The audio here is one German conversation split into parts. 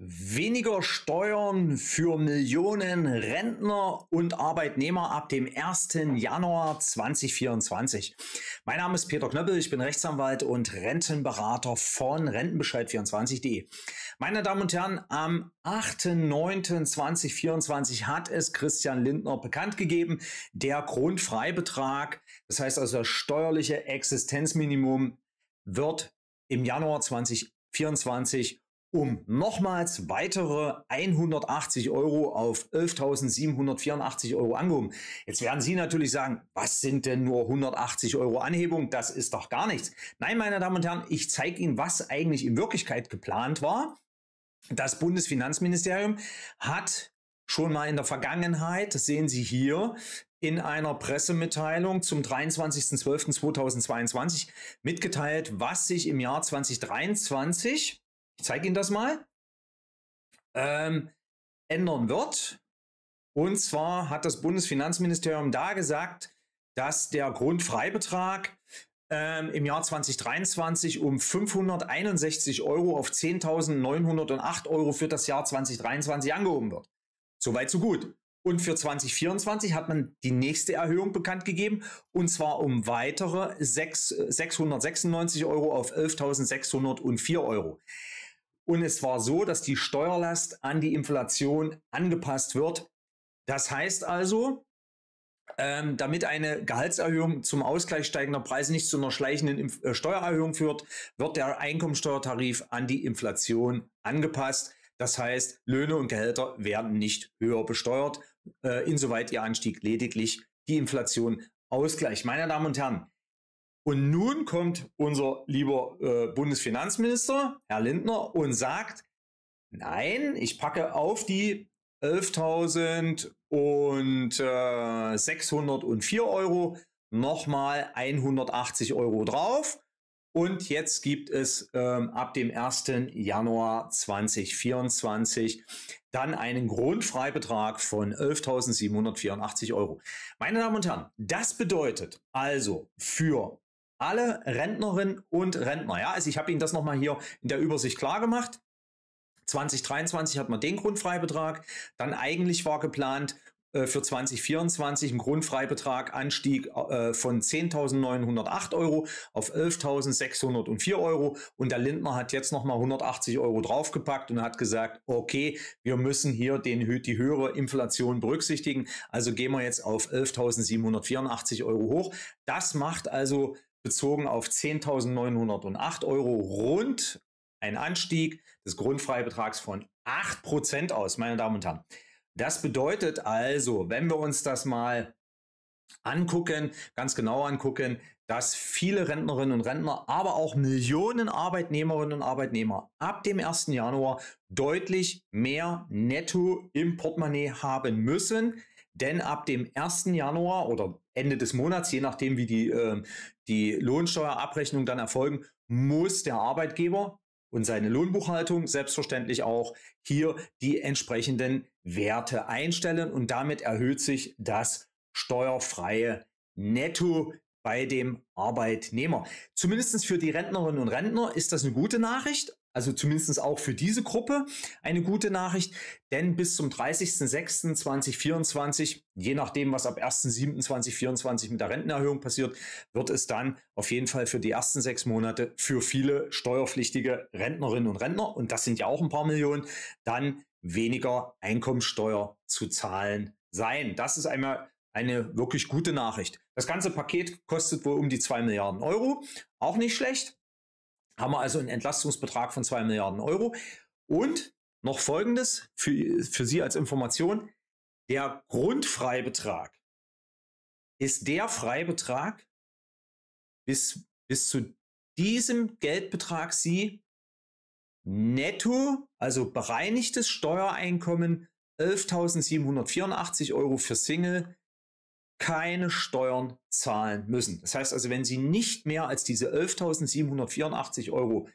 Weniger Steuern für Millionen Rentner und Arbeitnehmer ab dem 1. Januar 2024. Mein Name ist Peter Knöppel, ich bin Rechtsanwalt und Rentenberater von Rentenbescheid24.de. Meine Damen und Herren, am 8.9.2024 hat es Christian Lindner bekannt gegeben, der Grundfreibetrag, das heißt also das steuerliche Existenzminimum, wird im Januar 2024 um nochmals weitere 180 Euro auf 11.784 Euro angehoben. Jetzt werden Sie natürlich sagen, was sind denn nur 180 Euro Anhebung? Das ist doch gar nichts. Nein, meine Damen und Herren, ich zeige Ihnen, was eigentlich in Wirklichkeit geplant war. Das Bundesfinanzministerium hat schon mal in der Vergangenheit, das sehen Sie hier, in einer Pressemitteilung zum 23.12.2022 mitgeteilt, was sich im Jahr 2023 ich zeige Ihnen das mal, ähm, ändern wird. Und zwar hat das Bundesfinanzministerium da gesagt, dass der Grundfreibetrag ähm, im Jahr 2023 um 561 Euro auf 10.908 Euro für das Jahr 2023 angehoben wird. Soweit, so gut. Und für 2024 hat man die nächste Erhöhung bekannt gegeben, und zwar um weitere 6, 696 Euro auf 11.604 Euro. Und es war so, dass die Steuerlast an die Inflation angepasst wird. Das heißt also, ähm, damit eine Gehaltserhöhung zum Ausgleich steigender Preise nicht zu einer schleichenden Inf äh, Steuererhöhung führt, wird der Einkommensteuertarif an die Inflation angepasst. Das heißt, Löhne und Gehälter werden nicht höher besteuert, äh, insoweit ihr Anstieg lediglich die Inflation ausgleicht. Meine Damen und Herren, und nun kommt unser lieber äh, Bundesfinanzminister, Herr Lindner, und sagt, nein, ich packe auf die 11.604 äh, Euro nochmal 180 Euro drauf. Und jetzt gibt es ähm, ab dem 1. Januar 2024 dann einen Grundfreibetrag von 11.784 Euro. Meine Damen und Herren, das bedeutet also für alle Rentnerinnen und Rentner. Ja, also ich habe Ihnen das nochmal hier in der Übersicht klar gemacht. 2023 hat man den Grundfreibetrag. Dann eigentlich war geplant äh, für 2024 ein Grundfreibetrag Anstieg äh, von 10.908 Euro auf 11.604 Euro. Und der Lindner hat jetzt nochmal 180 Euro draufgepackt und hat gesagt, okay, wir müssen hier den, die höhere Inflation berücksichtigen. Also gehen wir jetzt auf 11.784 Euro hoch. Das macht also bezogen auf 10.908 Euro rund ein Anstieg des Grundfreibetrags von 8% aus, meine Damen und Herren. Das bedeutet also, wenn wir uns das mal angucken, ganz genau angucken, dass viele Rentnerinnen und Rentner, aber auch Millionen Arbeitnehmerinnen und Arbeitnehmer ab dem 1. Januar deutlich mehr Netto im Portemonnaie haben müssen. Denn ab dem 1. Januar oder Ende des Monats, je nachdem, wie die, äh, die Lohnsteuerabrechnung dann erfolgen, muss der Arbeitgeber und seine Lohnbuchhaltung selbstverständlich auch hier die entsprechenden Werte einstellen und damit erhöht sich das steuerfreie Netto bei dem Arbeitnehmer. Zumindest für die Rentnerinnen und Rentner ist das eine gute Nachricht, also zumindest auch für diese Gruppe eine gute Nachricht, denn bis zum 30.06.2024, je nachdem, was ab 1.07.2024 mit der Rentenerhöhung passiert, wird es dann auf jeden Fall für die ersten sechs Monate für viele steuerpflichtige Rentnerinnen und Rentner, und das sind ja auch ein paar Millionen, dann weniger Einkommensteuer zu zahlen sein. Das ist einmal eine wirklich gute Nachricht. Das ganze Paket kostet wohl um die 2 Milliarden Euro. Auch nicht schlecht haben wir also einen Entlastungsbetrag von 2 Milliarden Euro. Und noch Folgendes für, für Sie als Information. Der Grundfreibetrag ist der Freibetrag, bis, bis zu diesem Geldbetrag Sie netto, also bereinigtes Steuereinkommen 11.784 Euro für Single, keine Steuern zahlen müssen. Das heißt also, wenn Sie nicht mehr als diese 11.784 Euro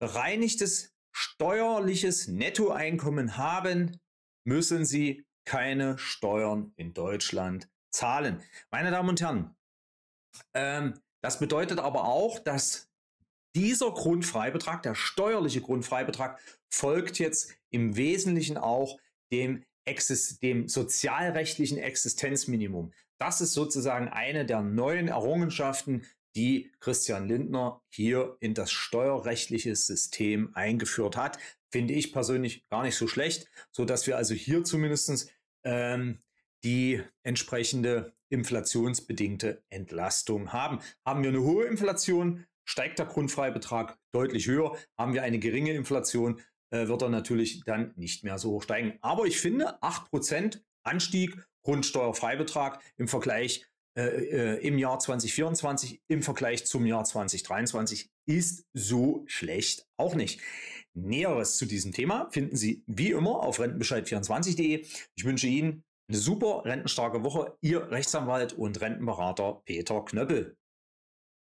bereinigtes steuerliches Nettoeinkommen haben, müssen Sie keine Steuern in Deutschland zahlen. Meine Damen und Herren, ähm, das bedeutet aber auch, dass dieser Grundfreibetrag, der steuerliche Grundfreibetrag, folgt jetzt im Wesentlichen auch dem Exist dem sozialrechtlichen Existenzminimum. Das ist sozusagen eine der neuen Errungenschaften, die Christian Lindner hier in das steuerrechtliche System eingeführt hat. Finde ich persönlich gar nicht so schlecht, so dass wir also hier zumindest ähm, die entsprechende inflationsbedingte Entlastung haben. Haben wir eine hohe Inflation, steigt der Grundfreibetrag deutlich höher. Haben wir eine geringe Inflation, äh, wird er natürlich dann nicht mehr so hoch steigen. Aber ich finde, 8% Anstieg, Grundsteuerfreibetrag im Vergleich äh, äh im Jahr 2024 im Vergleich zum Jahr 2023 ist so schlecht auch nicht. Näheres zu diesem Thema finden Sie wie immer auf rentenbescheid24.de. Ich wünsche Ihnen eine super rentenstarke Woche. Ihr Rechtsanwalt und Rentenberater Peter Knöppel.